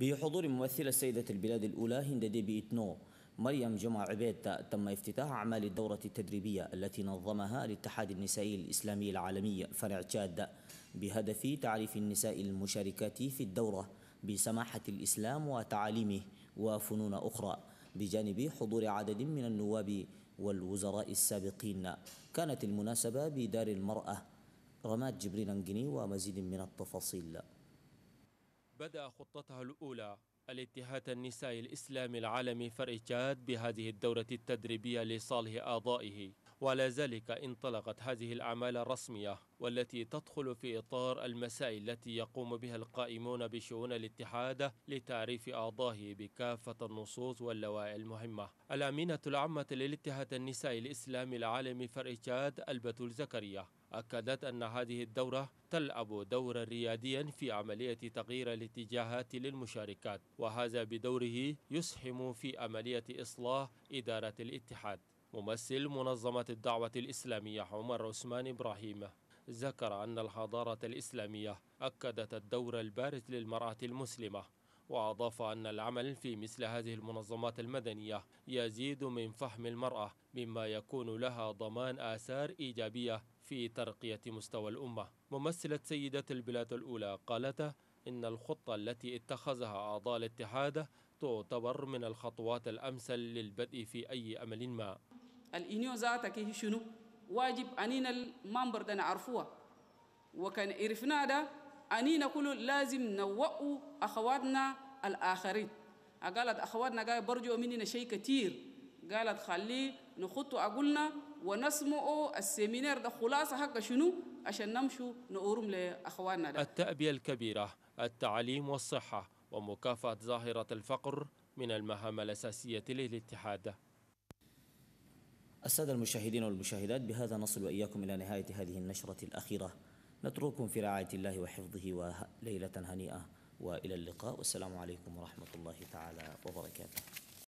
بحضور ممثلة سيدة البلاد الأولى هند ديبي إتنو مريم جمع عبيد تم افتتاح أعمال الدورة التدريبية التي نظمها الاتحاد النسائي الإسلامي العالمي فرع تشاد بهدف تعريف النساء المشاركات في الدورة بسماحة الإسلام وتعاليمه وفنون أخرى بجانب حضور عدد من النواب والوزراء السابقين كانت المناسبة بدار المرأة رماد جبريل أنجني ومزيد من التفاصيل بدأ خطتها الأولى الاتحاد النسائي الإسلامي العالمي فرع بهذه الدورة التدريبية لصالح أعضائه وعلى ذلك انطلقت هذه الأعمال الرسمية والتي تدخل في إطار المسائل التي يقوم بها القائمون بشؤون الاتحاد لتعريف أعضائه بكافة النصوص واللوائح المهمة الأمينة العامة للاتحاد النسائي الإسلامي العالمي فرشاد البتول زكريا أكدت أن هذه الدورة تلعب دورا رياديا في عملية تغيير الاتجاهات للمشاركات وهذا بدوره يسهم في عملية إصلاح إدارة الاتحاد ممثل منظمة الدعوة الإسلامية عمر عثمان إبراهيم ذكر أن الحضارة الإسلامية أكدت الدور البارز للمرأة المسلمة وأضاف أن العمل في مثل هذه المنظمات المدنية يزيد من فهم المرأة مما يكون لها ضمان آثار إيجابية في ترقية مستوى الأمة ممثلة سيدة البلاد الأولى قالت إن الخطة التي اتخذها أعضاء الاتحاد تعتبر من الخطوات الأمثل للبدء في أي أمل ما الانيو ذاتك كي شنو واجب أنين المامبر دنا نعرفوها وكان عرفنا ده أنين كل لازم نوقو اخواتنا الاخرين قالت اخواتنا قال برجو مننا شيء كتير قالت خلي نخطو أقولنا ونسمع السيمينار ده خلاصه حق شنو عشان نمشو نقورم لاخواننا ده التأبية الكبيرة التعليم والصحة ومكافأة ظاهرة الفقر من المهام الأساسية للاتحاد السادة المشاهدين والمشاهدات بهذا نصل وإياكم إلى نهاية هذه النشرة الأخيرة نترككم في رعاية الله وحفظه وليلة هنيئة وإلى اللقاء والسلام عليكم ورحمة الله تعالى وبركاته